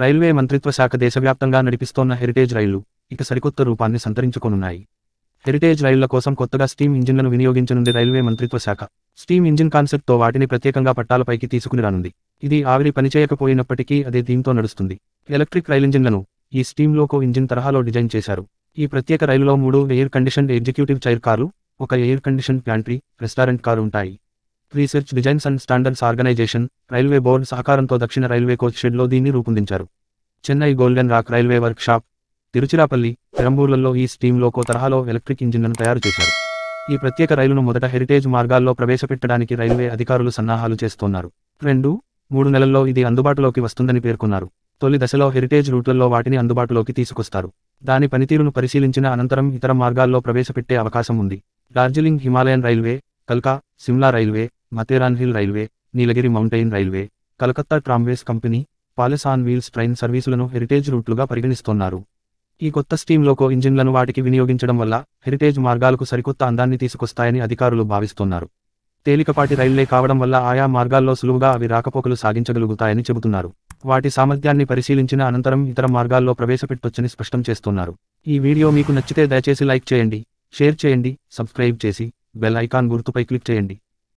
railway మంత్రిత్వ శాఖ దేశవ్యాప్తంగా నడిపిస్తోన్న హెరిటేజ్ రైళ్లు ఇక సరికొత్త రూపాన్ని సంతరించుకోనున్నాయి హెరిటేజ్ రైళ్ల కోసం కొత్తగా స్టీమ్ ఇంజిన్లను వినియోగించనుంది రైల్వే మంత్రిత్వ శాఖ స్టీమ్ ఇంజిన్ కాన్సెప్ట్తో వాటిని ప్రత్యేకంగా పట్టాలపైకి తీసుకుని రానుంది ఇది ఆవిరి పనిచేయకపోయినప్పటికీ అదే దీంతో నడుస్తుంది ఎలక్ట్రిక్ రైల్ ఇంజిన్లను ఈ స్టీమ్ లోకో ఇంజిన్ తరహాలో డిజైన్ చేశారు ఈ ప్రత్యేక రైలులో మూడు ఎయిర్ కండిషన్ ఎగ్జిక్యూటివ్ చైర్ కార్లు ఒక air condition pantry restaurant car ఉంటాయి research designs and standards organisation railway board సహకారంతో దక్షిణ రైల్వే కోచ్ షెడ్లో దీన్ని రూపొందించారు Chennai golden rock railway workshop Tiruchirappalli పెరంబూర్లలో ఈ స్టీమ్ లోకో తరహాలో ఎలక్ట్రిక్ ఇంజిన్లను తయారు చేశారు ఈ ప్రత్యేక రైలును మొదట హెరిటేజ్ మార్గాల్లో ప్రవేశపెట్టడానికి రైల్వే అధికారులు సన్నాహాలు చేస్తున్నారు రెండు మూడు నెలల్లో ఇది అందుబాటులోకి వస్తుందని పేర్కొన్నారు తొలి దశలో హెరిటేజ్ రూట్లలో వాటిని అందుబాటులోకి తీసుకొస్తారు దాని పనితీరును పరిశీలించిన అనంతరం ఇతర మార్గాల్లో ప్రవేశపెట్టే అవకాశం ఉంది డార్జిలింగ్ హిమాలయన్ రైల్వే కల్కా Shimla railway Matheran hill railway Nilgiri mountain railway Calcutta tramways company palace on wheels train సర్వీసులను హెరిటేజ్ రూట్లుగా పరిగణిస్తున్నారు ఈ కొత్త స్టీమ్లో కో ఇంజిన్లను వాటికి వినియోగించడం వల్ల హెరిటేజ్ మార్గాలకు సరికొత్త అందాన్ని తీసుకొస్తాయని అధికారులు భావిస్తున్నారు తేలికపాటి రైల్వే కావడం వల్ల ఆయా మార్గాల్లో సులువుగా అవి రాకపోకలు సాగించగలుగుతాయని చెబుతున్నారు వాటి సామర్థ్యాన్ని పరిశీలించిన అనంతరం ఇతర మార్గాల్లో ప్రవేశపెట్టొచ్చని స్పష్టం చేస్తున్నారు ఈ వీడియో మీకు నచ్చితే దయచేసి లైక్ చేయండి షేర్ చేయండి సబ్స్క్రైబ్ చేసి బెల్ ఐకాన్ గుర్తుపై క్లిక్ చేయండి